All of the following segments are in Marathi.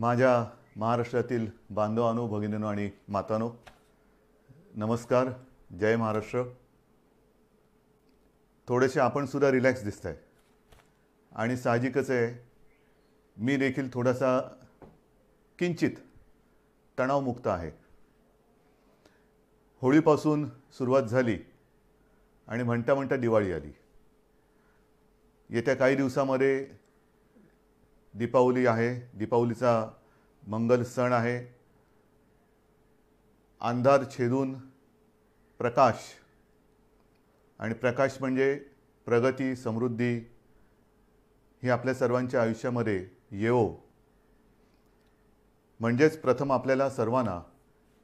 माझ्या महाराष्ट्रातील बांधवानो भगिनीनो आणि मातानो नमस्कार जय महाराष्ट्र थोडेसे आपणसुद्धा रिलॅक्स दिसत आहे आणि साहजिकच आहे मी देखील थोडासा किंचित तणावमुक्त आहे होळीपासून सुरुवात झाली आणि म्हणता म्हणता दिवाळी आली येत्या काही दिवसामध्ये दीपावली आहे दीपावलीचा मंगल सण आहे अंधार छेदून प्रकाश आणि प्रकाश म्हणजे प्रगती समृद्धी ही आपल्या सर्वांच्या आयुष्यामध्ये येवो म्हणजेच प्रथम आपल्याला सर्वांना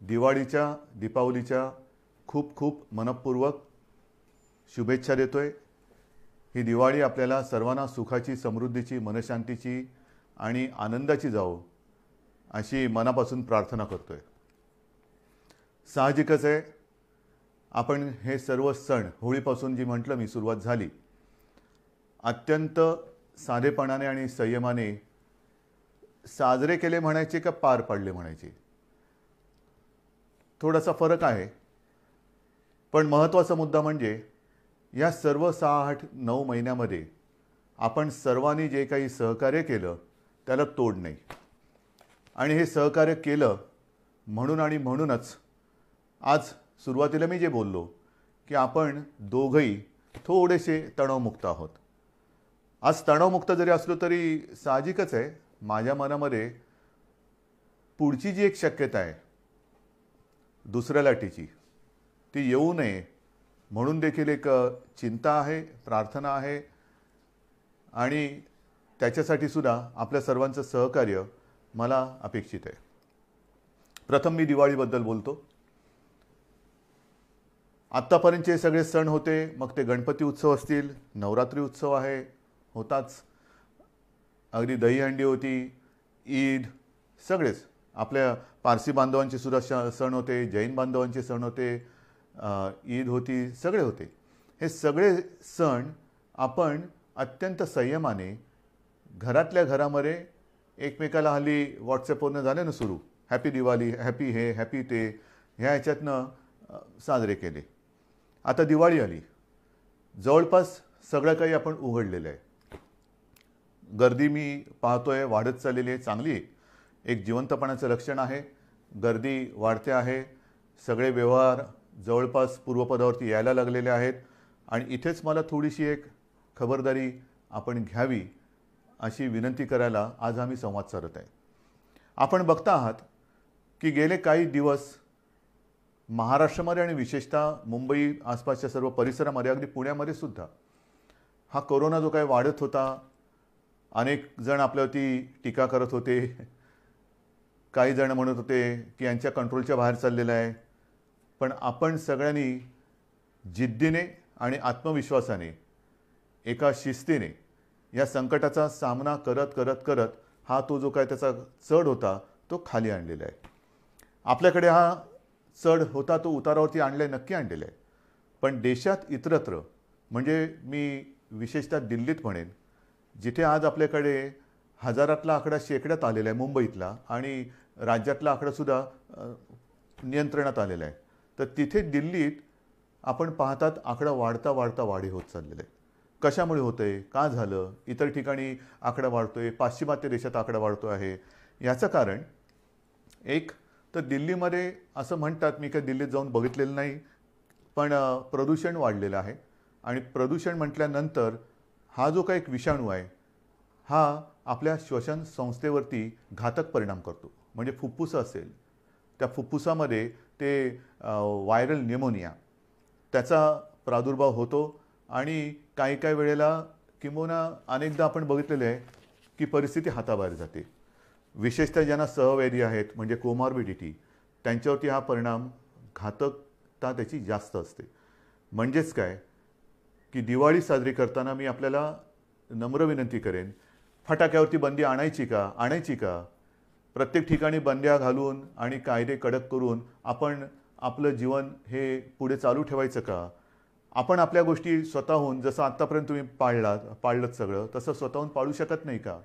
दिवाळीच्या दीपावलीच्या खूप खूप मनपूर्वक शुभेच्छा देतोय ही दिवाळी आपल्याला सर्वांना सुखाची समृद्धीची मनशांतीची आणि आनंदाची जावो अशी मनापासून प्रार्थना करतो आहे साहजिकच आहे आपण हे सर्व सण होळीपासून जी म्हटलं मी सुरुवात झाली अत्यंत साधेपणाने आणि संयमाने साजरे केले म्हणायचे का पार पाडले म्हणायचे थोडासा फरक आहे पण महत्त्वाचा मुद्दा म्हणजे या सर्व सहा आठ नऊ महिन्यामध्ये आपण सर्वांनी जे काही सहकार्य केलं त्याला तोड नाही आणि हे सहकार्य केलं म्हणून आणि म्हणूनच आज सुरुवातीला मी जे बोललो की आपण दोघंही थोडेसे तणावमुक्त आहोत आज तणावमुक्त जरी असलो तरी साहजिकच आहे माझ्या मनामध्ये पुढची जी एक शक्यता आहे दुसऱ्या लाटीची ती येऊ नये म्हणून देखील एक चिंता आहे प्रार्थना आहे आणि त्याच्यासाठी सुद्धा आपल्या सर्वांचं सहकार्य मला अपेक्षित आहे प्रथम मी दिवाळीबद्दल बोलतो आत्तापर्यंतचे सगळे सण होते मग ते गणपती उत्सव असतील नवरात्री उत्सव आहे होताच अगदी दहीहंडी होती ईद सगळेच आपल्या पारसी बांधवांचे सुद्धा श सण होते जैन बांधवांचे सण होते ईद होती सगळे होते हे सगळे सण आपण अत्यंत संयमाने घरातल्या घरामध्ये एकमेकाला हल्ली व्हॉट्सॲपवरनं झाले ना सुरू हॅपी दिवाळी हॅपी हे हॅपी ते ह्या ह्याच्यातनं साजरे केले आता दिवाळी आली जवळपास सगळं काही आपण उघडलेलं आहे गर्दी मी पाहतो आहे वाढत चाललेली आहे चांगली एक जिवंतपणाचं लक्षण आहे गर्दी वाढते आहे सगळे व्यवहार जवळपास पूर्वपदावरती यायला लागलेले आहेत आणि इथेच मला थोडीशी एक खबरदारी आपण घ्यावी अशी विनंती करायला आज आम्ही संवाद साधत आहे आपण बघता आहात की गेले काही दिवस महाराष्ट्रामध्ये आणि विशेषतः मुंबई आसपासच्या सर्व परिसरामध्ये अगदी पुण्यामध्ये सुद्धा हा कोरोना जो काही वाढत होता अनेक जण आपल्यावरती टीका करत होते काही जण म्हणत होते की यांच्या कंट्रोलच्या बाहेर चाललेलं आहे पण आपण सगळ्यांनी जिद्दीने आणि आत्मविश्वासाने एका शिस्तीने या संकटाचा सामना करत करत करत हा तो जो काय त्याचा चढ होता तो खाली आणलेला आहे आपल्याकडे हा चढ होता तो उतारावरती आणलाय नक्की आणलेला आहे पण देशात इतरत्र म्हणजे मी विशेषतः दिल्लीत म्हणेन जिथे आज आपल्याकडे हजारातला आकडा शेकड्यात आलेला आहे मुंबईतला आणि राज्यातला आकडासुद्धा नियंत्रणात आलेला आहे तर तिथे दिल्लीत आपण पाहतात आकडा वाढता वाढता वाढी होत चाललेला आहे कशामुळे होतं आहे का झालं इतर ठिकाणी आकडा वाढतो आहे पाश्चिमात्य देशात आकडा वाढतो आहे याचं कारण एक तर दिल्लीमध्ये असं म्हणतात मी काय दिल्लीत जाऊन बघितलेलं नाही पण प्रदूषण वाढलेलं आहे आणि प्रदूषण म्हटल्यानंतर हा जो काही एक विषाणू आहे हा आपल्या श्वसन संस्थेवरती घातक परिणाम करतो म्हणजे फुफ्फुसं असेल त्या फुफ्फुसामध्ये ते व्हायरल न्युमोनिया त्याचा प्रादुर्भाव होतो आणि काही काही वेळेला किंबहुना अनेकदा आपण बघितलेलं आहे की परिस्थिती हाताबाहेर जाते विशेषतः ज्यांना सहवैदी आहेत म्हणजे कोमॉर्बिडिटी त्यांच्यावरती हा परिणाम घातकता त्याची जास्त असते म्हणजेच काय की दिवाळी साजरी करताना मी आपल्याला नम्र विनंती करेन फटाक्यावरती बंदी आणायची का आणायची का प्रत्येक ठिकाणी बंद्या घालून आणि कायदे कडक करून आपण आपलं जीवन हे पुढे चालू ठेवायचं का आपण आपल्या गोष्टी स्वतःहून जसं आत्तापर्यंत तुम्ही पाळलात पाळलं सगळं तसं स्वतःहून पाळू शकत नाही का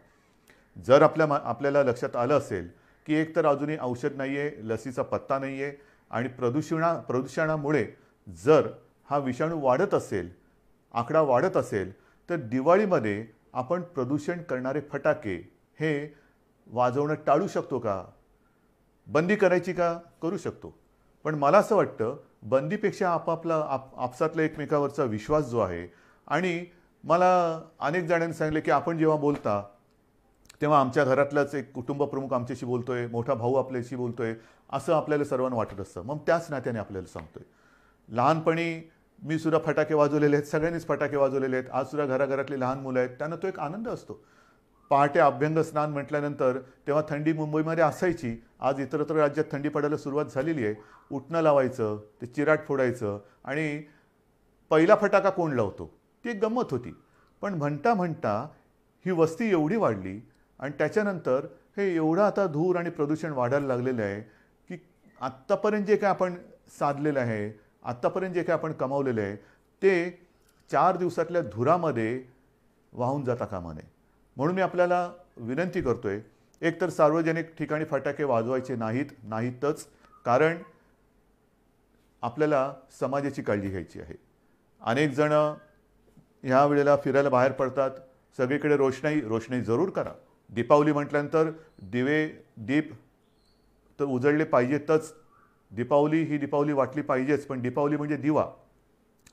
जर आपल्या मा आपल्याला लक्षात आलं असेल की एक तर अजूनही औषध नाही आहे लसीचा पत्ता नाही आहे आणि प्रदूषणा प्रदूषणामुळे जर हा विषाणू वाढत असेल आकडा वाढत असेल तर दिवाळीमध्ये आपण प्रदूषण करणारे फटाके हे वाजवणं टाळू शकतो का बंदी करायची का करू शकतो पण मला असं वाटतं बंदीपेक्षा आपापला आप आपसातला एकमेकावरचा विश्वास जो आहे आणि मला अनेक जणांनी सांगितले की आपण जेव्हा बोलता तेव्हा आमच्या घरातलाच एक कुटुंब प्रमुख आमच्याशी बोलतोय मोठा भाऊ आपल्याशी बोलतोय असं आपल्याला सर्वांना वाटत असतं मग त्याच नात्याने आपल्याला सांगतोय लहानपणी मी सुद्धा फटाके वाजवलेले आहेत सगळ्यांनीच फटाके वाजवलेले आहेत आज सुद्धा घराघरातली लहान मुलं आहेत त्यांना तो एक आनंद असतो पहाटे अभ्यंग स्नान म्हटल्यानंतर तेव्हा थंडी मुंबईमध्ये असायची आज इतरत्र राज्यात थंडी पडायला सुरुवात झालेली आहे उठणं लावायचं ते चिराट फोडायचं आणि पहिला फटाका कोण लावतो ती एक गंमत होती पण म्हणता म्हणता ही वस्ती एवढी वाढली आणि त्याच्यानंतर हे एवढं आता धूर आणि प्रदूषण वाढायला लागलेलं आहे की आत्तापर्यंत जे काय आपण साधलेलं आहे आत्तापर्यंत जे काय आपण कमावलेलं आहे ते चार दिवसातल्या धुरामध्ये वाहून जाता कामा नये म्हणून मी आपल्याला विनंती करतो आहे एकतर सार्वजनिक ठिकाणी फटाके वाजवायचे नाहीत नाहीतच कारण आपल्याला समाजाची काळजी घ्यायची आहे अनेक जण ह्या वेळेला फिरायला बाहेर पडतात सगळीकडे रोषणाई रोषणाई जरूर करा दीपावली म्हटल्यानंतर दिवे दीप तर उजळले पाहिजेतच दीपावली ही दीपावली वाटली पाहिजेच पण दीपावली म्हणजे दिवा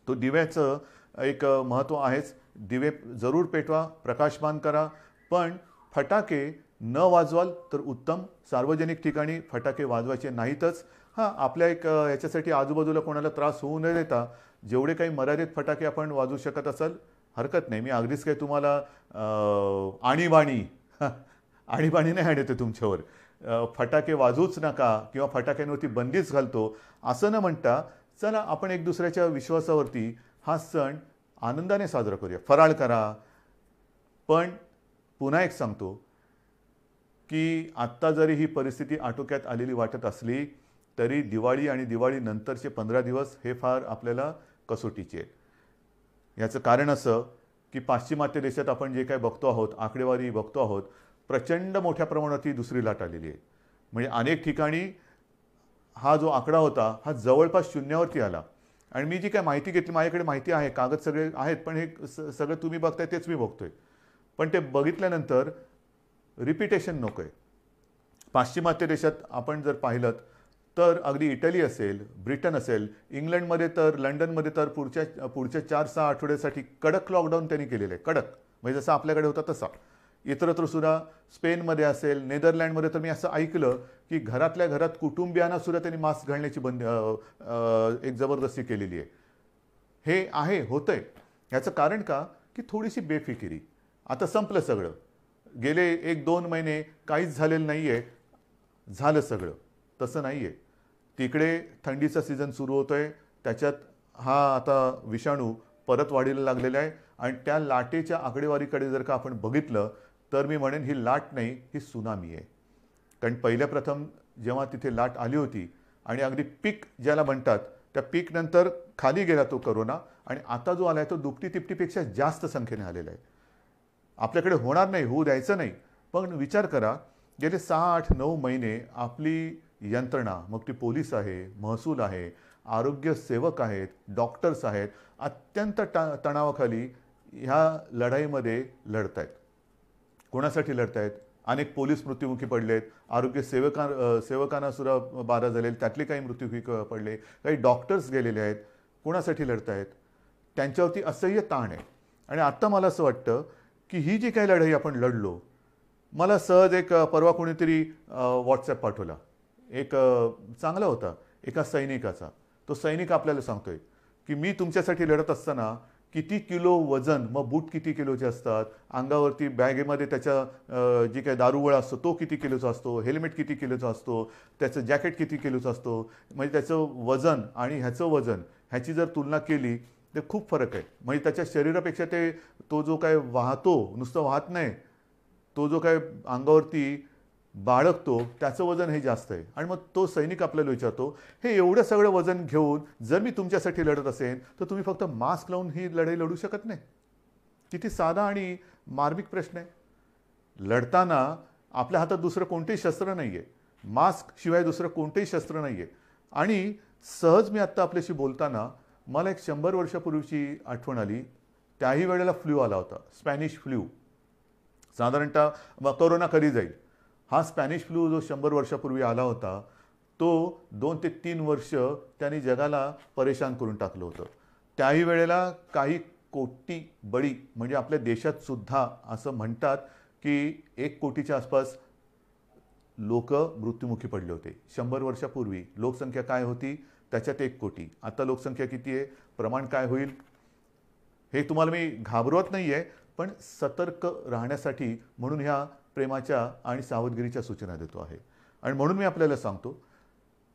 तो दिव्याचं एक महत्त्व आहेच दिवे जरूर पेटवा प्रकाशमान करा पण फटाके न वाजवाल तर उत्तम सार्वजनिक ठिकाणी फटाके वाजवायचे नाहीतच हां आपल्या एक याच्यासाठी आजूबाजूला कोणाला त्रास होऊ न देता जेवढे काही मर्यादित फटाके आपण वाजवू शकत असाल हरकत नाही मी अगदीच काही तुम्हाला आणीबाणी आणीबाणी नाही आणते तुमच्यावर फटाके वाजूच नका किंवा फटाक्यांवरती बंदीच घालतो असं न म्हणता चला आपण एक दुसऱ्याच्या विश्वासावरती हा सण आनंदाने साजरा करूया फराळ करा पण पुन्हा एक सांगतो की आत्ता जरी ही परिस्थिती आटोक्यात आलेली वाटत असली तरी दिवाळी आणि दिवाळीनंतरचे पंधरा दिवस हे फार आपल्याला कसोटीचे आहेत याचं कारण असं की पाश्चिमात्य देशात आपण जे काय बघतो आहोत आकडेवारी बघतो आहोत प्रचंड मोठ्या प्रमाणात ही दुसरी लाट आलेली आहे म्हणजे अनेक ठिकाणी हा जो आकडा होता हा जवळपास शून्यावरती आला आणि मी जी काय माहिती घेतली माझ्याकडे माहिती आहे कागद सगळे आहेत पण हे सगळं तुम्ही बघताय तेच मी बघतोय पण ते बघितल्यानंतर रिपिटेशन नको आहे पाश्चिमात्य देशात आपण जर पाहिलं तर अगदी इटली असेल ब्रिटन असेल इंग्लंडमध्ये तर लंडनमध्ये तर पुढच्या पुढच्या चार सहा आठवड्यासाठी कडक लॉकडाऊन त्यांनी केलेलं आहे कडक म्हणजे जसं आपल्याकडे होता तसा इतरत्र सुद्धा स्पेनमध्ये असेल नेदरलँडमध्ये तर मी असं ऐकलं की घरातल्या घरात कुटुंबियांना सुद्धा त्यांनी मास्क घालण्याची बंद एक जबरदस्ती केलेली आहे हे आहे होतंय ह्याचं कारण का की थोडीशी बेफिकिरी आता संपलं सगळं गेले एक दोन महिने काहीच झालेलं नाही आहे झालं सगळं तसं नाही आहे तिकडे थंडीचा सीझन सुरू होतो त्याच्यात हा आता विषाणू परत वाढीला लागलेला आहे आणि त्या लाटेच्या आकडेवारीकडे जर का आपण बघितलं तर मी म्हणेन ही लाट नाही ही सुनामी आहे कारण पहिल्या प्रथम जेव्हा तिथे लाट आली होती आणि अगदी पीक ज्याला म्हणतात त्या पीकनंतर खाली गेला तो करोना आणि आता जो आला आहे तो दुपटी तिपटीपेक्षा जास्त संख्येने आलेला आहे आपल्याकडे होणार नाही होऊ द्यायचं नाही पण विचार करा गेले सहा आठ नऊ महिने आपली यंत्रणा मग ती पोलीस आहे महसूल आहे आरोग्य सेवक आहेत डॉक्टर्स आहेत अत्यंत टा तणावाखाली ह्या लढाईमध्ये लढत आहेत कोणासाठी लढत आहेत अनेक पोलीस मृत्युमुखी पडलेत आरोग्य सेवका सेवकांना सुद्धा बाधा झालेली त्यातले काही मृत्युमुखी पडले काही डॉक्टर्स गेलेले आहेत कोणासाठी लढत आहेत त्यांच्यावरती असह्य ताण आहे आणि आत्ता मला असं वाटतं की ही जी काही लढाई आपण लढलो मला सहज एक परवा कोणीतरी व्हॉट्सॲप पाठवला एक चांगला होता एका सैनिकाचा तो सैनिक आपल्याला सांगतोय की मी तुमच्यासाठी लढत असताना किती किलो वजन मग बूट किती किलोचे असतात अंगावरती बॅगेमध्ये त्याच्या जी काही दारुगोळा असतो तो किती किलोचा असतो हेल्मेट किती किलोचा असतो त्याचं जॅकेट किती किलोचं असतो म्हणजे त्याचं वजन आणि ह्याचं वजन ह्याची जर तुलना केली ते खूप फरक आहे म्हणजे त्याच्या शरीरापेक्षा ते तो जो काय वाहतो नुसतं वाहत नाही तो जो काय अंगावरती बाळगतो त्याचं वजन हे जास्त आहे आणि मग तो सैनिक आपल्याला विचारतो हे एवढं सगळं वजन घेऊन जर मी तुमच्यासाठी लढत असेल तर तुम्ही फक्त मास्क लावून ही लढाई लढू शकत नाही किती साधा आणि मार्मिक प्रश्न आहे लढताना आपल्या हातात दुसरं कोणतंही शस्त्र नाही आहे मास्क शिवाय दुसरं कोणतंही शस्त्र नाही आहे आणि सहज मी आत्ता आपल्याशी बोलताना मला एक शंभर वर्षापूर्वीची आठवण आली त्याही वेळेला फ्लू आला होता स्पॅनिश फ्लू साधारणतः कोरोना कधी जाईल हा स्पॅनिश फ्लू जो शंभर वर्षापूर्वी आला होता तो दोन ते तीन वर्ष त्यांनी जगाला परेशान करून टाकलं होतं त्याही वेळेला काही कोटी बळी म्हणजे आपल्या देशात सुद्धा असं म्हणतात की एक कोटीच्या आसपास लोक मृत्युमुखी पडले होते शंभर वर्षापूर्वी लोकसंख्या काय होती त्याच्यात एक कोटी आता लोकसंख्या किती आहे प्रमाण काय होईल हे तुम्हाला मी घाबरवत नाही आहे पण सतर्क राहण्यासाठी म्हणून ह्या प्रेमाच्या आणि सावधगिरीच्या सूचना देतो आहे आणि म्हणून मी आपल्याला सांगतो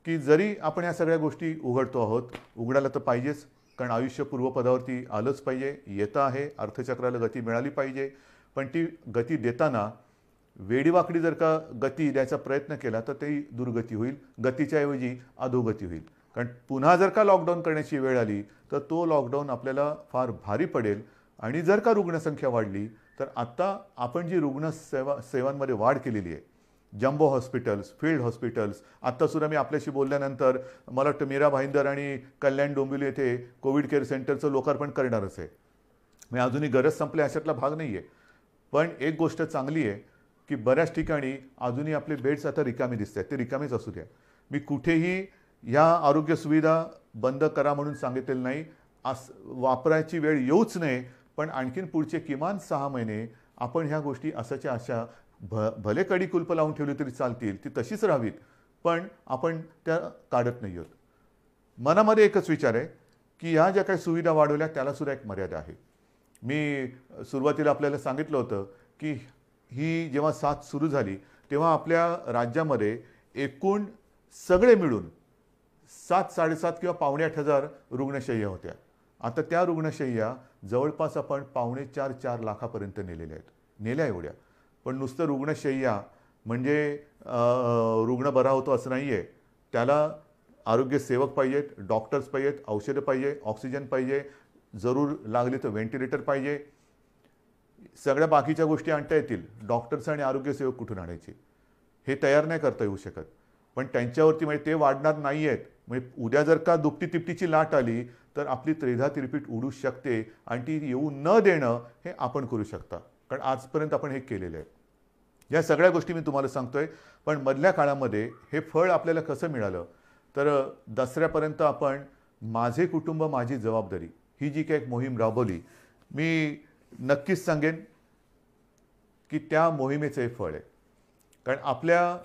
की जरी आपण या सगळ्या गोष्टी उघडतो आहोत उघडायला तर पाहिजेच कारण आयुष्य पूर्वपदावरती आलंच पाहिजे येतं आहे अर्थचक्राला गती मिळाली पाहिजे पण ती गती देताना वेडीवाकडी जर का गती द्यायचा प्रयत्न केला तर ते दुर्गती होईल गतीच्याऐवजी अधोगती होईल कारण पुन्हा जर का लॉकडाऊन करण्याची वेळ आली तर तो लॉकडाऊन आपल्याला फार भारी पडेल आणि जर का रुग्णसंख्या वाढली तर आत्ता आपण जी रुग्ण सेवा सेवांमध्ये वाढ केलेली आहे जम्बो हॉस्पिटल्स फील्ड हॉस्पिटल्स आत्तासुद्धा मी आपल्याशी बोलल्यानंतर मला वाटतं मीरा भाईंदर आणि कल्याण डोंबिवली येथे कोविड केअर सेंटरचं लोकार्पण करणारच आहे मी अजूनही गरज संपली अशातला भाग नाही आहे पण एक गोष्ट चांगली आहे की बऱ्याच ठिकाणी अजूनही आपले बेड्स आता रिकामी दिसत आहेत ते रिकामेच असू द्या मी कुठेही या आरोग्य सुविधा बंद करा म्हणून सांगितलेलं नाही आस वापरायची वेळ येऊच नये पण आणखीन पुढचे किमान सहा महिने आपण ह्या गोष्टी असाच्या अशा भ भले कडी कुल्प लावून ठेवली तरी चालतील ती तशीच राहावीत पण आपण त्या काढत नाही आहोत मनामध्ये एकच विचार आहे की ह्या ज्या काही सुविधा वाढवल्या त्यालासुद्धा एक मर्यादा आहे मी सुरुवातीला आपल्याला सांगितलं होतं की ही जेव्हा साथ सुरू झाली तेव्हा आपल्या राज्यामध्ये एकूण सगळे मिळून सात साडेसात किंवा पावणे आठ हजार रुग्णशय्या होत्या आता त्या रुग्णशय्या जवळपास आपण पावणे चार चार लाखापर्यंत नेलेल्या आहेत नेल्या एवढ्या पण नुसतं रुग्णशय्या म्हणजे रुग्ण बरा होतो असं नाही आहे त्याला आरोग्य सेवक पाहिजेत डॉक्टर्स पाहिजेत औषधं पाहिजे ऑक्सिजन पाहिजे जरूर लागली तर व्हेंटिलेटर पाहिजे सगळ्या बाकीच्या गोष्टी आणता येतील डॉक्टर्स आणि आरोग्यसेवक कुठून आणायचे हे तयार नाही करता येऊ शकत पण त्यांच्यावरती म्हणजे ते वाढणार नाही आहेत म्हणजे उद्या जर का दुपटी तिपटीची लाट आली तर आपली त्रेधा तिरपीट उडू शकते आणि ती येऊ न देणं हे आपण करू शकता कारण आजपर्यंत आपण हे केलेलं आहे या सगळ्या गोष्टी मी तुम्हाला सांगतो आहे पण मधल्या काळामध्ये हे फळ आपल्याला कसं मिळालं तर दसऱ्यापर्यंत आपण माझे कुटुंब माझी जबाबदारी ही जी काही एक मोहीम राबवली मी नक्कीच सांगेन की त्या मोहिमेचं हे फळ आहे कारण आपल्या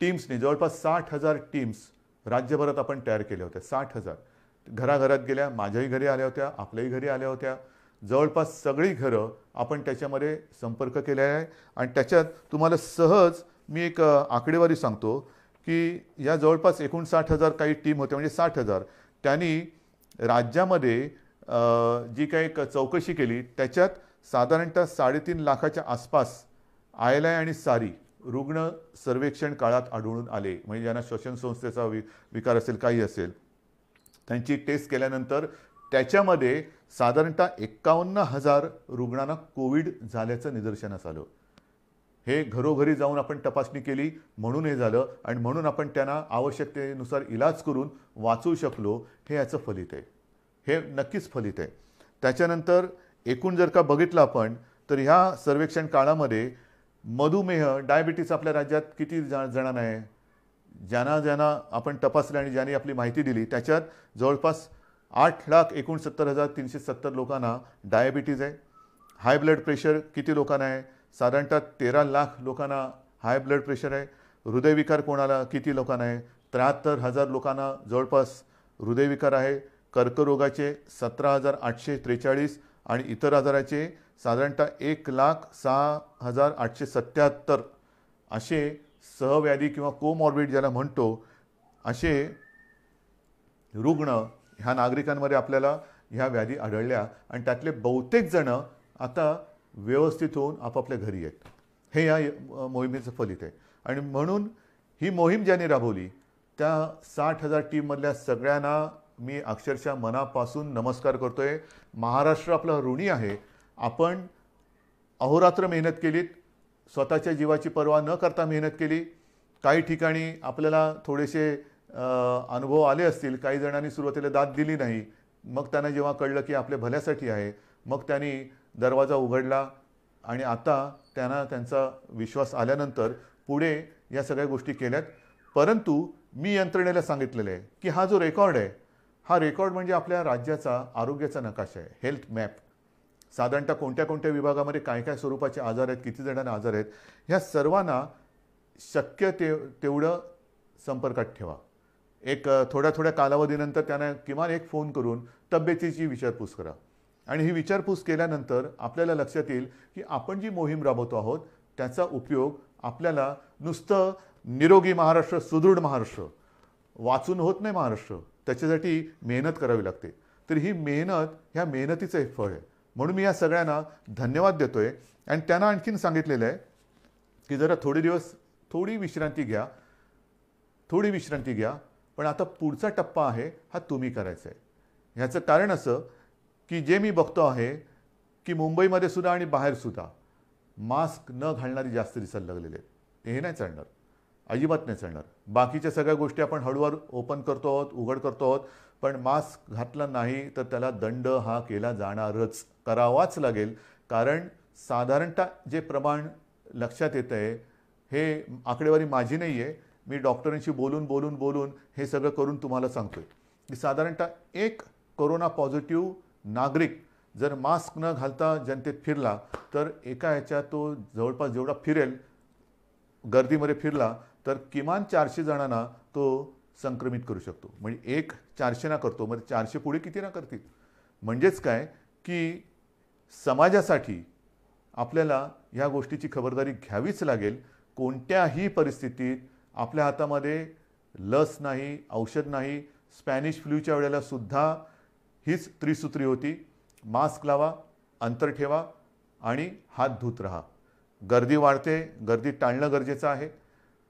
टीम्सने जवळपास साठ हजार टीम्स राज्यभरात आपण तयार केल्या होत्या साठ हजार घराघरात गेल्या माझ्याही घरी आल्या होत्या आपल्याही घरी आल्या होत्या जवळपास सगळी घरं आपण त्याच्यामध्ये संपर्क केले आहे आणि त्याच्यात तुम्हाला सहज मी एक आकडेवारी सांगतो की या जवळपास एकोणसाठ हजार काही टीम होत्या म्हणजे साठ हजार त्यांनी राज्यामध्ये जी काही चौकशी केली त्याच्यात साधारणतः साडेतीन लाखाच्या आसपास आय आणि सारी रुग्ण सर्वेक्षण काळात आढळून आले म्हणजे ज्यांना श्वसन संस्थेचा वि विकार असेल काही असेल त्यांची टेस्ट केल्यानंतर त्याच्यामध्ये साधारणतः एक्कावन्न हजार रुग्णांना कोविड झाल्याचं निदर्शनास आलं हे घरोघरी जाऊन आपण तपासणी केली म्हणून हे झालं आणि म्हणून आपण त्यांना आवश्यकतेनुसार इलाज करून वाचू शकलो हे याचं फलित आहे हे नक्कीच फलित आहे त्याच्यानंतर एकूण जर का बघितलं आपण तर ह्या सर्वेक्षण काळामध्ये मधुमेह डायबिटीस आपल्या राज्यात किती जणांना आहे ज्यांना ज्यांना आपण तपासले आणि ज्यांनी आपली माहिती दिली त्याच्यात जवळपास आठ लाख एकोणसत्तर हजार तीनशे सत्तर लोकांना डायबिटीज आहे हाय ब्लड प्रेशर किती लोकांना आहे साधारणतः तेरा लाख लोकांना हाय ब्लड प्रेशर आहे हृदयविकार कोणाला किती लोकांना आहे त्र्याहत्तर हजार लोकांना जवळपास हृदयविकार आहे कर्करोगाचे सतरा हजार आठशे त्रेचाळीस आणि इतर आजाराचे साधारणतः एक लाख सहा हजार आठशे सत्त्याहत्तर असे सहव्याधी किंवा कोमॉर्बिड ज्याला म्हणतो असे रुग्ण ह्या नागरिकांमध्ये आपल्याला ह्या व्याधी आढळल्या आणि त्यातले जणं आता व्यवस्थित होऊन आपापल्या घरी आहेत हे या मोहिमेचं फलित आहे आणि म्हणून ही मोहीम ज्यांनी राबवली त्या साठ हजार टीममधल्या सगळ्यांना मी अक्षरशः मनापासून नमस्कार करतो आहे महाराष्ट्र आपला ऋणी आहे आपण अहोरात्र मेहनत केलीत स्वतःच्या जीवाची पर्वा न करता मेहनत केली काही ठिकाणी आपल्याला थोडेसे अनुभव आले असतील काही जणांनी सुरुवातीला दाद दिली नाही मग त्यांना जेव्हा कळलं की आपल्या भल्यासाठी आहे मग त्यांनी दरवाजा उघडला आणि आता त्यांना त्यांचा विश्वास आल्यानंतर पुढे या सगळ्या गोष्टी केल्यात परंतु मी यंत्रणेला सांगितलेलं आहे की हा जो रेकॉर्ड आहे हा रेकॉर्ड म्हणजे आपल्या राज्याचा आरोग्याचा नकाशा आहे हेल्थ मॅप साधारणतः कोणत्या कोणत्या विभागामध्ये काय काय स्वरूपाचे आजार आहेत किती जणांना आजार आहेत ह्या सर्वांना शक्य ते तेवढं संपर्कात ठेवा एक थोड्या थोड्या कालावधीनंतर त्यांना किमान एक फोन करून तब्येतीची विचारपूस करा आणि ही विचारपूस केल्यानंतर आपल्याला लक्षात येईल की आपण जी मोहीम राबवतो आहोत त्याचा उपयोग आपल्याला नुसतं निरोगी महाराष्ट्र सुदृढ महाराष्ट्र वाचून होत नाही महाराष्ट्र त्याच्यासाठी मेहनत करावी लागते तर ही मेहनत ह्या मेहनतीचं एक फळ आहे म्हणून मी या सगळ्यांना धन्यवाद देतोय आणि त्यांना आणखीन सांगितलेलं आहे की जरा थोडे दिवस थोडी विश्रांती घ्या थोडी विश्रांती घ्या पण आता पुढचा टप्पा आहे हा तुम्ही करायचा आहे ह्याचं कारण असं की जे मी बघतो आहे की मुंबईमध्ये सुद्धा आणि बाहेरसुद्धा मास्क न घालणारी जास्त दिसायला लागलेले आहेत हे नाही चालणार अजिबात नाही चालणार बाकीच्या सगळ्या गोष्टी आपण हळूहळू ओपन करतो आहोत उघड करतो आहोत पण मास्क घातला नाही तर त्याला दंड हा केला जाणारच करावाच लागेल कारण साधारणतः जे प्रमाण लक्षात येतं आहे हे आकडेवारी माझी नाही आहे मी डॉक्टरांशी बोलून बोलून बोलून हे सगळं करून तुम्हाला सांगतो आहे की साधारणतः एक कोरोना पॉझिटिव्ह नागरिक जर मास्क न घालता जनतेत फिरला तर एका ह्याच्या तो जवळपास जेवढा फिरेल गर्दीमध्ये फिरला तर किमान चारशे जणांना तो संक्रमित करू शकतो म्हणजे एक चारशे ना करतो मग चारशे पुढे किती ना करतील म्हणजेच काय की समाजासाठी आपल्याला ह्या गोष्टीची खबरदारी घ्यावीच लागेल कोणत्याही परिस्थितीत आपल्या हातामध्ये लस नाही औषध नाही स्पॅनिश फ्लूच्या वेळेला सुद्धा हीच त्रिसूत्री होती मास्क लावा अंतर ठेवा आणि हात धुत राहा गर्दी वाढते गर्दी टाळणं गरजेचं आहे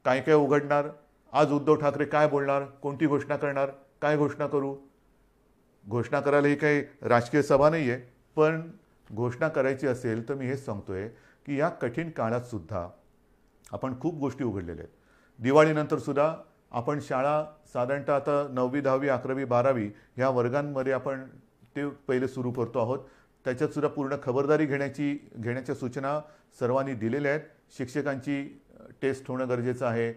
काय काय उघडणार आज उद्धव ठाकरे काय बोलणार कोणती घोषणा करणार काय घोषणा करू घोषणा करायला ही काही राजकीय सभा नाही आहे पण घोषणा करायची असेल तर मी हेच सांगतो आहे की या कठीण काळातसुद्धा आपण खूप गोष्टी उघडलेल्या आहेत दिवाळीनंतरसुद्धा आपण शाळा साधारणतः आता नववी दहावी अकरावी बारावी ह्या वर्गांमध्ये आपण ते पहिले सुरू करतो आहोत त्याच्यातसुद्धा पूर्ण खबरदारी घेण्याची घेण्याच्या सूचना सर्वांनी दिलेल्या आहेत शिक्षकांची टेस्ट होणं गरजेचं आहे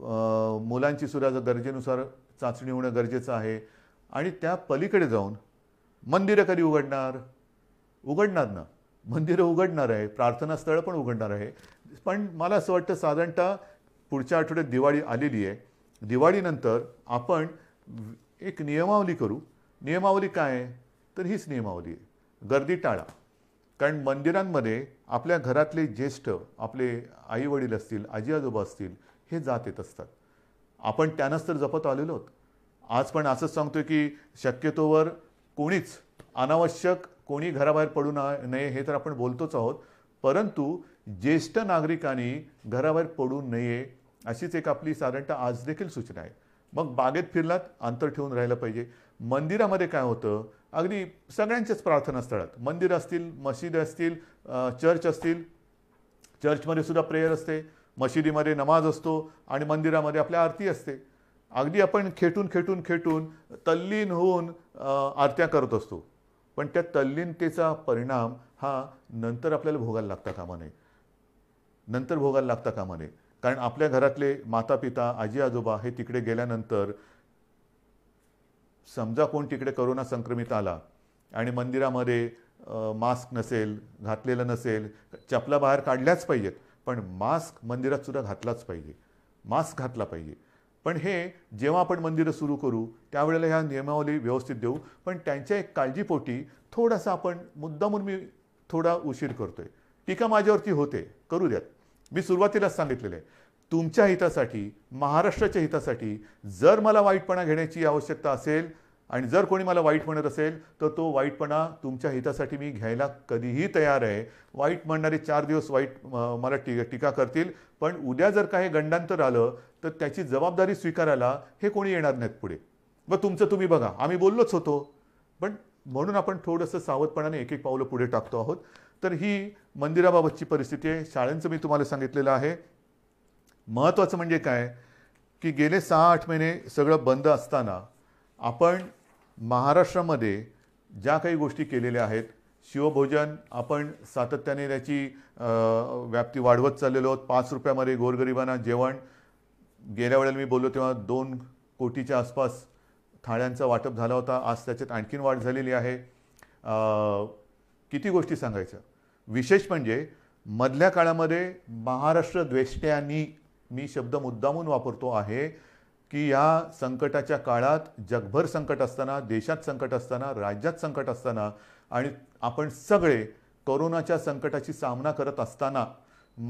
मुलांची सुद्धा गरजेनुसार चाचणी होणं गरजेचं आहे आणि त्या पलीकडे जाऊन मंदिरं कधी उघडणार उघडणार ना मंदिरं उघडणार आहे प्रार्थनास्थळं पण उघडणार आहे पण मला असं वाटतं साधारणतः पुढच्या आठवड्यात दिवाळी आलेली आहे दिवाळीनंतर आपण एक नियमावली करू नियमावली काय आहे तर हीच नियमावली आहे गर्दी टाळा कारण मंदिरांमध्ये आपल्या घरातले ज्येष्ठ आपले आई वडील असतील आजी आजोबा असतील हे जात येत असतात आपण त्यांनाच तर जपत आलेलो आहोत आज पण असंच सांगतोय की शक्यतोवर कोणीच अनावश्यक कोणी घराबाहेर पडू नये हे तर आपण बोलतोच आहोत परंतु ज्येष्ठ नागरिकांनी घराबाहेर पडू नये अशीच एक आपली साधारणतः आज देखील सूचना आहे मग बागेत फिरलात अंतर ठेवून राहिलं पाहिजे मंदिरामध्ये काय होतं अगदी सगळ्यांच्याच प्रार्थना स्थळात मंदिर असतील मशीद असतील चर्च असतील चर्चमध्ये सुद्धा प्रेयर असते मशिदीमध्ये नमाज असतो आणि मंदिरामध्ये आपल्या आरती असते अगदी आपण खेटून खेटून खेटून तल्लीन होऊन आरत्या करत असतो पण त्या तल्लीनतेचा परिणाम हा नंतर आपल्याला भोगायला लागता कामा नये नंतर भोगायला लागता कामा नये कारण आपल्या घरातले माता पिता आजी आजोबा हे तिकडे गेल्यानंतर समजा कोण तिकडे करोना संक्रमित आला आणि मंदिरामध्ये मास्क नसेल घातलेलं नसेल चपला बाहेर काढल्याच पाहिजेत पण मास्क मंदिरात सुद्धा घातलाच पाहिजे मास्क घातला पाहिजे पण हे जेव्हा आपण मंदिरं सुरू करू त्यावेळेला ह्या नियमावली व्यवस्थित देऊ पण त्यांच्या एक काळजीपोटी थोडासा आपण मुद्दामून मी थोडा उशीर करतो आहे टीका माझ्यावरती होते करू द्यात मी सुरुवातीलाच सांगितलेलं आहे तुमच्या हितासाठी महाराष्ट्राच्या हितासाठी जर मला वाईटपणा घेण्याची आवश्यकता असेल आणि जर कोणी मला वाईट म्हणत असेल तर तो वाईटपणा तुमच्या हितासाठी मी घ्यायला कधीही तयार आहे वाईट म्हणणारे चार दिवस वाईट मला टी टीका करतील पण उद्या जर काही गंडांतर आलं तर त्याची जबाबदारी स्वीकारायला हे कोणी येणार नाहीत पुढे मग तुमचं तुम्ही बघा आम्ही बोललोच होतो पण म्हणून आपण थोडंसं सावधपणाने एक एक पावलं पुढे टाकतो आहोत तर ही मंदिराबाबतची परिस्थिती आहे शाळांचं मी तुम्हाला सांगितलेलं आहे महत्त्वाचं म्हणजे काय की गेले सहा आठ महिने सगळं बंद असताना आपण महाराष्ट्रामध्ये ज्या काही गोष्टी केलेल्या आहेत शिवभोजन आपण सातत्याने त्याची व्याप्ती वाढवत चाललेलो आहोत पाच रुपयामध्ये गोरगरिबांना जेवण गेल्या वेळेला मी बोललो तेव्हा दोन कोटीच्या आसपास थाळ्यांचं वाटप झाला होता आज त्याच्यात आणखीन वाढ झालेली आहे किती गोष्टी सांगायचं विशेष म्हणजे मधल्या काळामध्ये महाराष्ट्र द्वेष्ट्यांनी मी शब्द मुद्दामून वापरतो आहे की या संकटाच्या काळात जगभर संकट असताना देशात संकट असताना राज्यात संकट असताना आणि आपण सगळे कोरोनाच्या संकटाची सामना करत असताना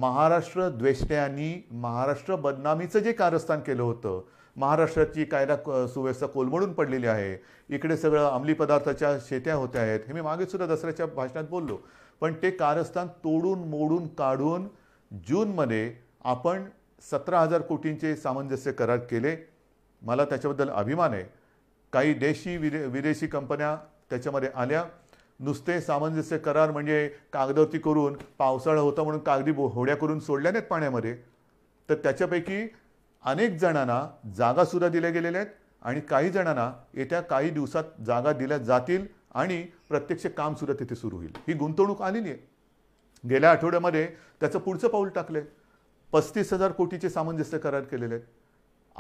महाराष्ट्र द्वेष्ट्यांनी महाराष्ट्र बदनामीचं जे कारस्थान केलं होतं महाराष्ट्राची कायदा सुव्यवस्था कोलमडून पडलेली आहे इकडे सगळं अंमली पदार्थाच्या शेत्या होत्या आहेत हे मी मागे सुद्धा दसऱ्याच्या भाषणात बोललो पण ते कारस्थान तोडून मोडून काढून जूनमध्ये आपण सतरा हजार कोटींचे सामंजस्य करार केले मला त्याच्याबद्दल अभिमान आहे काही देशी विदेशी कंपन्या त्याच्यामध्ये आल्या नुसते सामंजस्य करार म्हणजे कागदावरती करून पावसाळा होता म्हणून कागदी होड्या करून सोडल्या नाहीत पाण्यामध्ये तर त्याच्यापैकी अनेक जणांना जागासुद्धा दिल्या गेलेल्या आहेत आणि काही जणांना येत्या काही दिवसात जागा दिल्या जातील आणि प्रत्यक्ष कामसुद्धा तिथे सुरू होईल ही गुंतवणूक आलेली आहे गेल्या आठवड्यामध्ये त्याचं पुढचं पाऊल टाकलं आहे पस्तीस हजार कोटीचे सामंजस्य करार केलेले आहेत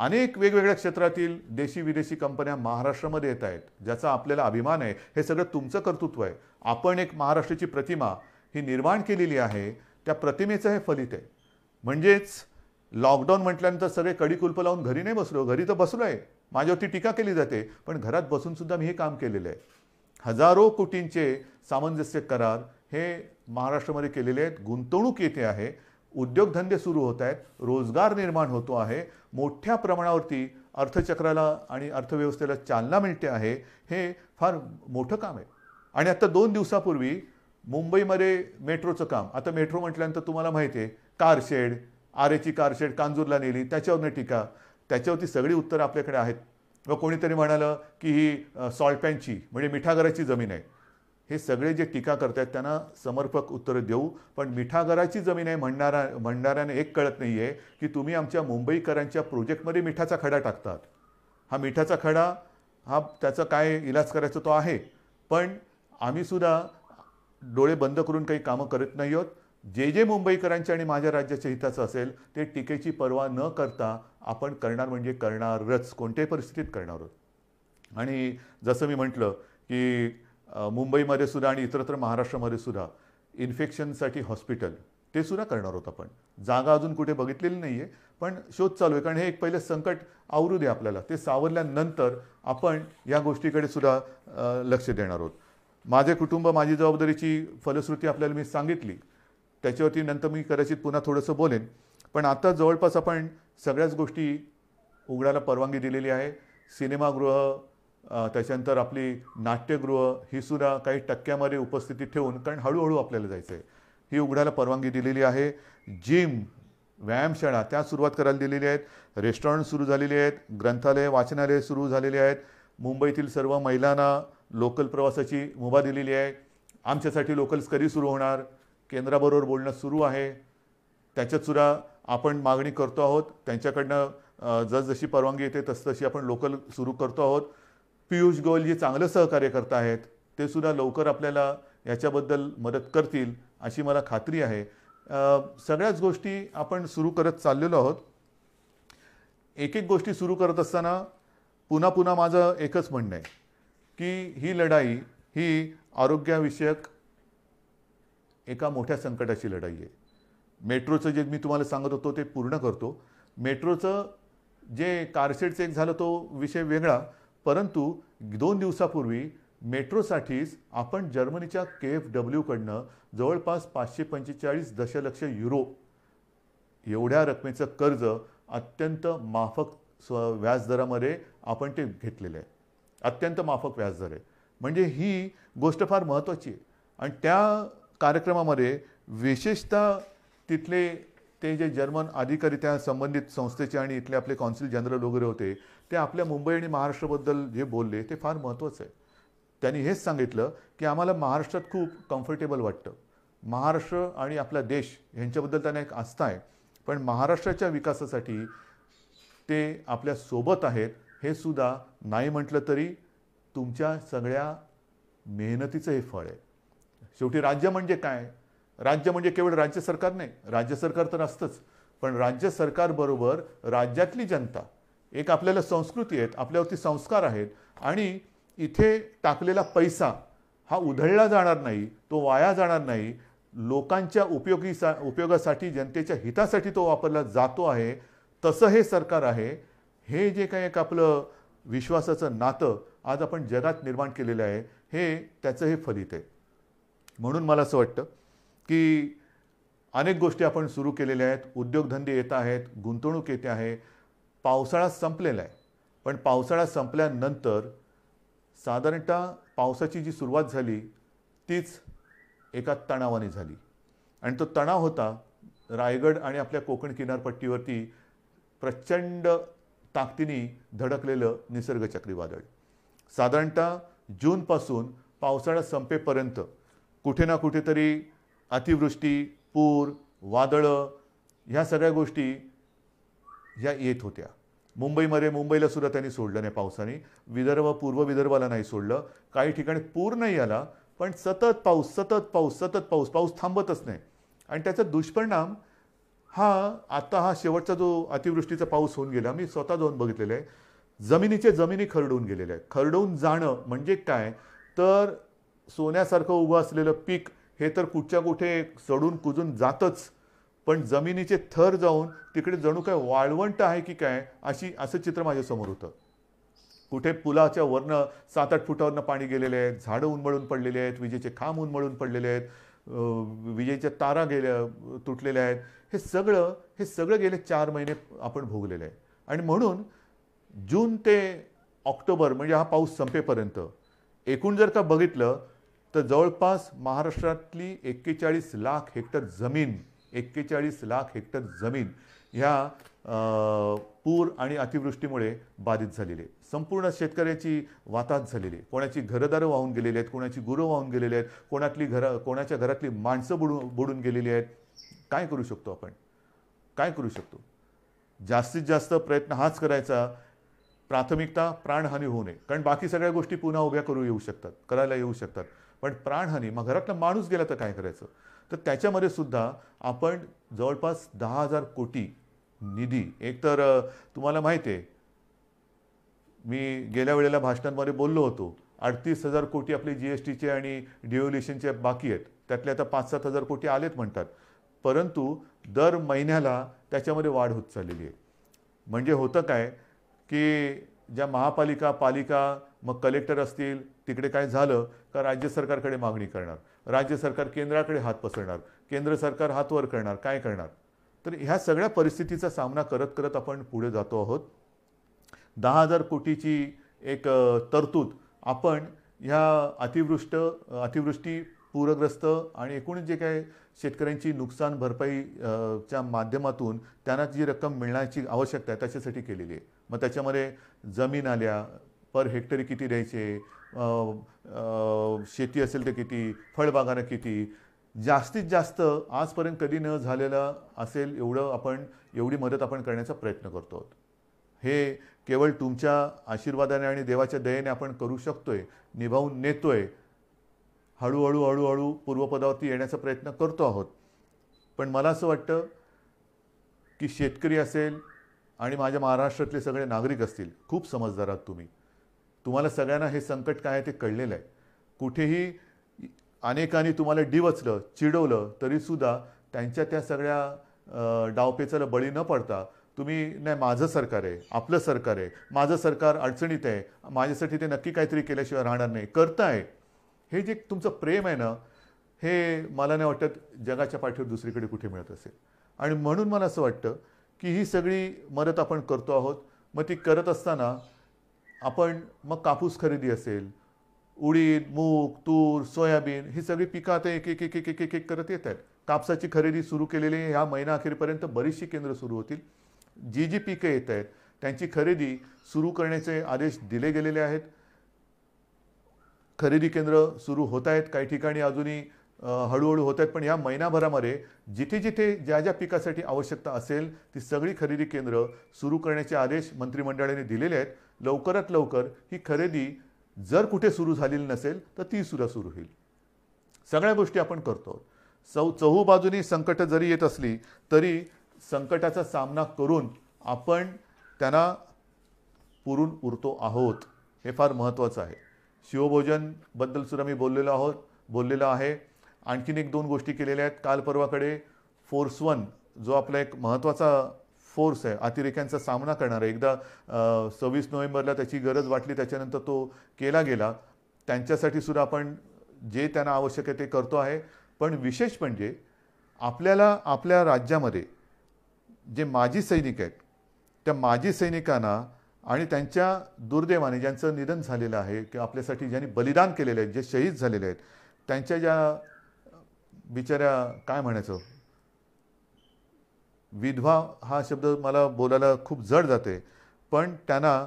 अनेक वेगवेगळ्या क्षेत्रातील देशी विदेशी कंपन्या महाराष्ट्रामध्ये येत आहेत ज्याचा आपल्याला अभिमान आहे हे सगळं तुमचं कर्तृत्व आहे आपण एक महाराष्ट्राची प्रतिमा ही निर्माण केलेली आहे त्या प्रतिमेचं हे फलित आहे म्हणजेच लॉकडाऊन म्हटल्यानंतर सगळे कडी कुलप लावून घरी नाही बसलो घरी तर बसलो आहे माझ्यावरती टीका केली जाते पण घरात बसूनसुद्धा मी हे काम केलेलं आहे हजारो कोटींचे सामंजस्य करार हे महाराष्ट्रामध्ये केलेले आहेत गुंतवणूक येते आहे उद्योगधंदे सुरू होत आहेत रोजगार निर्माण होतो आहे मोठ्या प्रमाणावरती अर्थचक्राला आणि अर्थव्यवस्थेला चालना मिळते आहे हे फार मोठं काम आहे आणि आता दोन दिवसापूर्वी मुंबईमध्ये मेट्रोचं काम आता मेट्रो म्हटल्यानंतर तुम्हाला माहिती आहे कारशेड आरेची कारशेड कांजूरला नेली त्याच्यावरनं टीका त्याच्यावरती सगळी उत्तरं आपल्याकडे आहेत व कोणीतरी म्हणालं की ही सॉल्टपॅनची म्हणजे मिठागराची जमीन आहे हे सगळे जे टीका करतात त्यांना समर्पक उत्तरं देऊ पण मिठागराची जमीन आहे म्हणणारा म्हणणाऱ्यांना एक कळत नाही आहे की तुम्ही आमच्या मुंबईकरांच्या प्रोजेक्टमध्ये मिठाचा खडा टाकतात हा मिठाचा खडा हा त्याचा काय इलाज करायचा तो आहे पण आम्हीसुद्धा डोळे बंद करून काही कामं करत नाही आहोत जे जे मुंबईकरांच्या आणि माझ्या राज्याच्या हिताचं असेल ते टीकेची पर्वा न करता आपण करणार म्हणजे करणारच कोणत्याही परिस्थितीत करणार आहोत आणि जसं मी म्हटलं की मुंबईमध्ये सुद्धा आणि इतरत्र महाराष्ट्रामध्ये सुद्धा इन्फेक्शनसाठी हॉस्पिटल ते सुद्धा करणार होत आपण जागा अजून कुठे बघितलेली नाही आहे पण शोध चालू आहे कारण हे एक पहिले संकट आवरू दे आपल्याला ते सावरल्यानंतर आपण या गोष्टीकडे सुद्धा लक्ष देणार आहोत माझे कुटुंब माझी जबाबदारीची फलश्रुती आपल्याला मी सांगितली त्याच्यावरती नंतर मी कदाचित पुन्हा थोडंसं बोलेन पण आता जवळपास आपण सगळ्याच गोष्टी उघडायला परवानगी दिलेली आहे सिनेमागृह त्याच्यानंतर आपली नाट्यगृह ही सुद्धा काही टक्क्यामध्ये उपस्थिती ठेवून कारण हळूहळू आपल्याला जायचं आहे ही उघडायला परवानगी दिलेली आहे जिम व्यायामशाळा त्या सुरुवात करायला दिलेली आहेत रेस्टॉरंट सुरू झालेली आहेत ग्रंथालय वाचनालय सुरू झालेले आहेत मुंबईतील सर्व महिलांना लोकल प्रवासाची मुभा दिलेली आहे आमच्यासाठी लोकल्स कधी सुरू होणार केंद्राबरोबर बोलणं सुरू आहे त्याच्यातसुद्धा आपण मागणी करतो आहोत त्यांच्याकडनं जसजशी परवानगी येते तसतशी आपण लोकल सुरू करतो आहोत पियुष गोयल जे चांगलं सहकार्य करत आहेत ते सुद्धा लवकर आपल्याला याच्याबद्दल मदत करतील अशी मला खात्री आहे सगळ्याच गोष्टी आपण सुरू करत चाललेलो आहोत एक एक गोष्टी सुरू करत असताना पुन्हा पुन्हा माझं एकच म्हणणं आहे की ही लढाई ही आरोग्याविषयक एका मोठ्या संकटाची लढाई आहे मेट्रोचं जे मी तुम्हाला सांगत होतो ते पूर्ण करतो मेट्रोचं जे कारशेडचं एक झालं तो विषय वेगळा परंतु दोन दिवसापूर्वी मेट्रोसाठीच आपण जर्मनीच्या के एफ डब्ल्यूकडनं जवळपास पाचशे पंचेचाळीस दशलक्ष युरो एवढ्या रकमेचं कर्ज अत्यंत माफक स्व व्याजदरामध्ये आपण ते घेतलेलं आहे अत्यंत माफक व्याजदर आहे म्हणजे ही गोष्ट फार महत्त्वाची आहे आणि त्या कार्यक्रमामध्ये विशेषतः तिथले ते जे जर्मन अधिकारी त्या संबंधित संस्थेचे आणि इथले आपले कॉन्सिल जनरल वगैरे होते ते आपल्या मुंबई आणि महाराष्ट्राबद्दल जे बोलले ते फार महत्त्वाचं आहे त्यांनी हेच सांगितलं की आम्हाला महाराष्ट्रात खूप कम्फर्टेबल वाटतं महाराष्ट्र आणि आपला देश यांच्याबद्दल त्यांना एक आस्था आहे पण महाराष्ट्राच्या विकासासाठी ते आपल्या सोबत आहेत हे सुद्धा नाही म्हटलं तरी तुमच्या सगळ्या मेहनतीचं हे फळ आहे शेवटी राज्य म्हणजे काय राज्य म्हणजे केवळ राज्य सरकार नाही राज्य सरकार तर असतंच पण राज्य सरकारबरोबर राज्यातली जनता एक आपल्याला संस्कृती आहेत आपल्यावरती संस्कार आहेत आणि इथे टाकलेला पैसा हा उधळला जाणार नाही तो वाया जाणार नाही लोकांच्या उपयोगी सा उपयोगासाठी जनतेच्या हितासाठी तो वापरला जातो आहे तसं हे सरकार आहे हे जे काही एक आपलं विश्वासाचं नातं आज आपण जगात निर्माण केलेलं आहे हे त्याचं हे फलित आहे म्हणून मला असं वाटतं की अनेक गोष्टी आपण सुरू केलेल्या आहेत उद्योगधंदे येत आहेत गुंतवणूक येते आहे पावसाळा संपलेला आहे पण पावसाळा संपल्यानंतर साधारणतः पावसाची जी सुरुवात झाली तीच एका तणावाने झाली आणि तो तणाव होता रायगड आणि आपल्या कोकण किनारपट्टीवरती प्रचंड ताकदीने धडकलेलं निसर्ग चक्रीवादळ साधारणतः जूनपासून पावसाळा संपेपर्यंत कुठे ना कुठेतरी अतिवृष्टी पूर वादळं ह्या सगळ्या गोष्टी ह्या येत होत्या मुंबईमध्ये मुंबईला सुद्धा त्यांनी सोडलं नाही पावसाने विदर्भ पूर्व विदर्भाला नाही सोडलं काही ठिकाणी पूर नाही आला पण सतत पाऊस सतत पाऊस सतत पाऊस पाऊस थांबतच नाही आणि त्याचा दुष्परिणाम हा आता हा शेवटचा जो अतिवृष्टीचा पाऊस होऊन गेला मी स्वतः जाऊन बघितलेलं आहे जमिनीचे जमिनी खरडून गेलेले आहे खरडून जाणं म्हणजे काय तर सोन्यासारखं उभं असलेलं पीक हे तर कुठच्या कुठे सडून कुजून जातच पण जमिनीचे थर जाऊन तिकडे जणू काय वाळवंट आहे की काय अशी असं चित्र माझ्यासमोर होतं कुठे पुलाच्या वरनं सात आठ फुटावरनं पाणी गेलेले आहेत झाडं उन्मळून पडलेले आहेत विजेचे खांब उन्मळून पडलेले आहेत विजेच्या तारा गेल्या तुटलेल्या आहेत हे सगळं हे सगळं गेले चार महिने आपण भोगलेलं आहे आणि म्हणून जून ते ऑक्टोबर म्हणजे हा पाऊस संपेपर्यंत एकूण जर का बघितलं तर जवळपास महाराष्ट्रातली एक्केचाळीस लाख हेक्टर जमीन एक्केचाळीस लाख हेक्टर जमीन ह्या पूर आणि अतिवृष्टीमुळे बाधित झालेली आहे संपूर्ण शेतकऱ्याची वाताहत झालेली आहे कोणाची घरदारं वाहून गेलेली आहेत कोणाची गुरं वाहून गेलेली आहेत कोणातली घरं कोणाच्या घरातली माणसं बुडून बुडून गेलेली आहेत काय करू शकतो आपण काय करू शकतो जास्तीत जास्त प्रयत्न हाच करायचा प्राथमिकता प्राणहानी होऊ नये कारण बाकी सगळ्या गोष्टी पुन्हा उभ्या करू येऊ शकतात करायला येऊ शकतात पण प्राणहानी मग घरातला माणूस गेला तर काय करायचं तर त्याच्यामध्ये सुद्धा आपण जवळपास दहा हजार कोटी निधी एकतर तुम्हाला माहिती आहे मी गेल्या वेळेला भाषणांमध्ये बोललो होतो अडतीस हजार कोटी आपले जी एस टीचे आणि डिओल्युशनचे बाकी आहेत त्यातले आता पाच सात हजार कोटी आलेत म्हणतात परंतु दर महिन्याला त्याच्यामध्ये वाढ होत चाललेली आहे म्हणजे होतं काय की ज्या महापालिका पालिका मग कलेक्टर असतील तिकडे काय झालं का राज्य सरकारकडे मागणी करणार राज्य सरकार केंद्राकडे हात पसरणार केंद्र सरकार हात वर करणार काय करणार तर ह्या सगळ्या परिस्थितीचा सामना करत करत आपण पुढे जातो आहोत दहा हजार कोटीची एक तरतूद आपण ह्या अतिवृष्ट अतिवृष्टी पूरग्रस्त आणि एकूण जे काय शेतकऱ्यांची नुकसान भरपाई च्या माध्यमातून त्यांना जी रक्कम मिळण्याची आवश्यकता आहे त्याच्यासाठी केलेली आहे मग त्याच्यामध्ये जमीन आल्या पर हेक्टरी किती द्यायचे शेती असेल तर किती फळबागानं किती जास्तीत जास्त आजपर्यंत कधी न झालेलं असेल एवढं आपण एवढी मदत आपण करण्याचा प्रयत्न करतो आहोत हे केवळ तुमच्या आशीर्वादाने आणि देवाच्या दयेने आपण करू शकतोय निभावून नेतोय हळूहळू हळूहळू पूर्वपदावरती येण्याचा प्रयत्न करतो आहोत पण मला असं वाटतं की शेतकरी असेल आणि माझ्या महाराष्ट्रातले सगळे नागरिक असतील खूप समजदार आहात तुम्ही तुम्हाला सगळ्यांना हे संकट काय आहे ते कळलेलं आहे कुठेही अनेकांनी तुम्हाला डिवचलं चिडवलं तरीसुद्धा त्यांच्या त्या सगळ्या डावपेचाला बळी न पडता तुम्ही नाही माझं सरकार आहे आपलं सरकार आहे माझं सरकार अडचणीत आहे माझ्यासाठी ते नक्की काहीतरी केल्याशिवाय राहणार नाही करताय हे जे तुमचं प्रेम आहे ना हे मला नाही वाटत जगाच्या पाठीवर दुसरीकडे कुठे मिळत असेल आणि म्हणून मला असं वाटतं की ही सगळी मदत आपण करतो आहोत मग ती करत असताना आपण मग कापूस खरेदी असेल उडीद मूग तूर सोयाबीन ही सगळी पिकं आता एक एक एक एक एक एक एक करत येत आहेत कापसाची खरेदी सुरू केलेली ह्या महिना अखेरपर्यंत बरीचशी केंद्र सुरू होतील जी जी पिकं येत आहेत त्यांची खरेदी सुरू करण्याचे आदेश दिले गेलेले आहेत खरेदी केंद्र सुरू होत आहेत काही ठिकाणी अजूनही हळूहळू होत आहेत पण या महिनाभरामध्ये जिथे जिथे ज्या ज्या पिकासाठी आवश्यकता असेल ती सगळी खरेदी केंद्र सुरू करण्याचे आदेश मंत्रिमंडळाने दिलेले आहेत लवकरात लवकर ही खरेदी जर कुठे सुरू झालेली नसेल तर सुद्धा सुरू होईल सगळ्या गोष्टी आपण करतो चौ चहू बाजूनी संकट जरी येत असली तरी संकटाचा सामना करून आपण त्यांना पुरून उरतो आहोत हे फार महत्त्वाचं आहे शिवभोजनबद्दलसुद्धा मी बोललेलो आहोत बोललेलं आहे आणखीन एक दोन गोष्टी केलेल्या आहेत काल परवाकडे फोर्स वन जो आपला एक महत्त्वाचा फोर्स आहे अतिरेक्यांचा सामना करणारा एकदा सव्वीस नोव्हेंबरला त्याची गरज वाटली त्याच्यानंतर तो केला गेला त्यांच्यासाठी सुद्धा आपण जे त्यांना आवश्यक आहे ते करतो आहे पण विशेष म्हणजे आपल्याला आपल्या राज्यामध्ये जे माजी सैनिक आहेत त्या माजी सैनिकांना आणि त्यांच्या दुर्दैवाने ज्यांचं निधन झालेलं आहे किंवा आपल्यासाठी ज्यांनी बलिदान केलेलं आहे जे शहीद झालेले आहेत त्यांच्या ज्या बिचाऱ्या काय म्हणायचं विधवा हा शब्द मला बोलायला खूप जड जाते पण त्यांना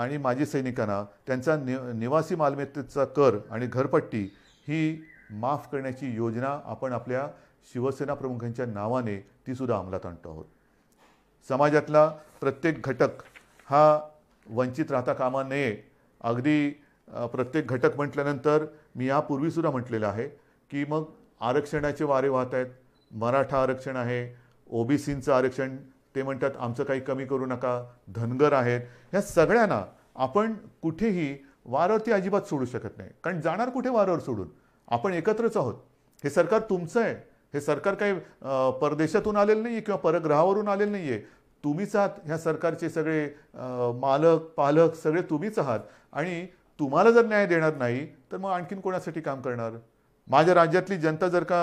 आणि माजी सैनिकांना त्यांचा नि निवासी मालमत्तेचा कर आणि घरपट्टी ही माफ करण्याची योजना आपण आपल्या शिवसेना प्रमुखांच्या नावाने ती सुद्धा अंमलात आणतो आहोत समाजातला प्रत्येक घटक हा वंचित राहता कामा नये अगदी प्रत्येक घटक म्हटल्यानंतर मी यापूर्वीसुद्धा म्हटलेलं आहे की मग आरक्षणाचे वारे वाहत आहेत मराठा आरक्षण आहे ओबीसींचं आरक्षण ते म्हणतात आमचं काही कमी करू नका धनगर आहेत ह्या सगळ्यांना आपण कुठेही वारावरती अजिबात सोडू शकत नाही कारण जाणार कुठे वारावर सोडून आपण एकत्रच आहोत हे सरकार तुमचं आहे हे सरकार काही परदेशातून आलेलं नाही आहे किंवा परग्रहावरून आलेलं नाही आहे तुम्हीच आहात ह्या सरकारचे सगळे मालक पालक सगळे तुम्हीच आहात आणि तुम्हाला जर न्याय देणार नाही तर मग आणखीन कोणासाठी काम करणार माझ्या राज्यातली जनता जर का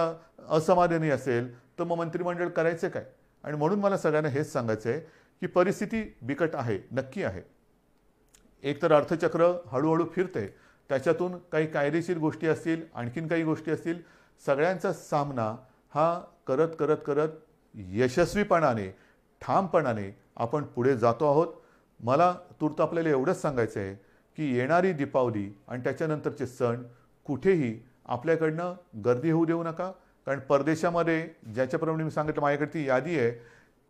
असमाधानी असेल तर मग मंत्रिमंडळ करायचं काय आणि म्हणून मला सगळ्यांना हेच सांगायचं आहे की परिस्थिती बिकट आहे नक्की आहे एकतर अर्थचक्र हळूहळू फिरते त्याच्यातून काही कायदेशीर गोष्टी असतील आणखीन काही गोष्टी असतील सगळ्यांचा सामना हा करत करत करत यशस्वीपणाने ठामपणाने आपण पुढे जातो आहोत मला तूर्त आपल्याला एवढंच सांगायचं आहे की येणारी दीपावली आणि त्याच्यानंतरचे सण कुठेही आपल्याकडनं गर्दी होऊ देऊ नका कारण परदेशामध्ये ज्याच्याप्रमाणे मी सांगितलं माझ्याकडे ती यादी आहे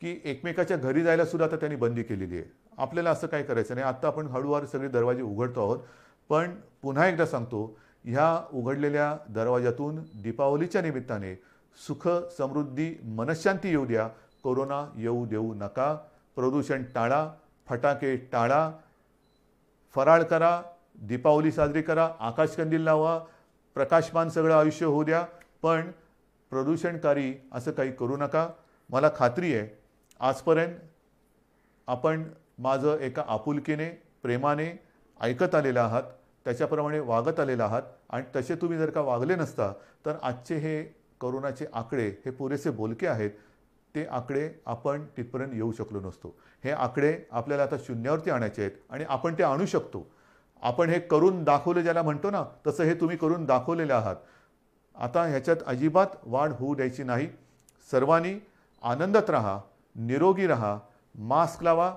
की एकमेकाच्या घरी जायला सुद्धा आता त्यांनी बंदी केलेली आहे आपल्याला असं काय करायचं नाही आत्ता आपण हळूहळू सगळे दरवाजे उघडतो आहोत पण पुन्हा एकदा सांगतो ह्या उघडलेल्या दरवाज्यातून दीपावलीच्या निमित्ताने सुख समृद्धी मनशांती येऊ द्या कोरोना येऊ देऊ नका प्रदूषण टाळा फटाके टाळा फराळ करा दीपावली साजरी करा आकाशकंदील लावा प्रकाशमान सगळं आयुष्य होऊ द्या पण प्रदूषणकारी असं काही करू नका मला खात्री आहे आजपर्यंत आपण माझं एका आपुलकीने प्रेमाने ऐकत आलेलं आहात त्याच्याप्रमाणे वागत आलेलं आहात आणि तसे तुम्ही जर का वागले नसता तर आजचे हे करोनाचे आकडे हे पुरेसे बोलके आहेत ते आकडे आपण तिथपर्यंत येऊ शकलो नसतो हे आकडे आपल्याला आता शून्यावरती आणायचे आहेत आणि आपण ते आणू शकतो आपण हे करून दाखवले ज्याला म्हणतो ना तसं हे तुम्ही करून दाखवलेले आहात आता ह्याच्यात अजिबात वाढ होऊ द्यायची नाही सर्वांनी आनंदात राहा निरोगी राहा मास्क लावा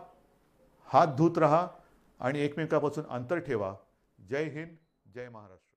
हात धुत राहा आणि एकमेकापासून अंतर ठेवा जय हिंद जय महाराष्ट्र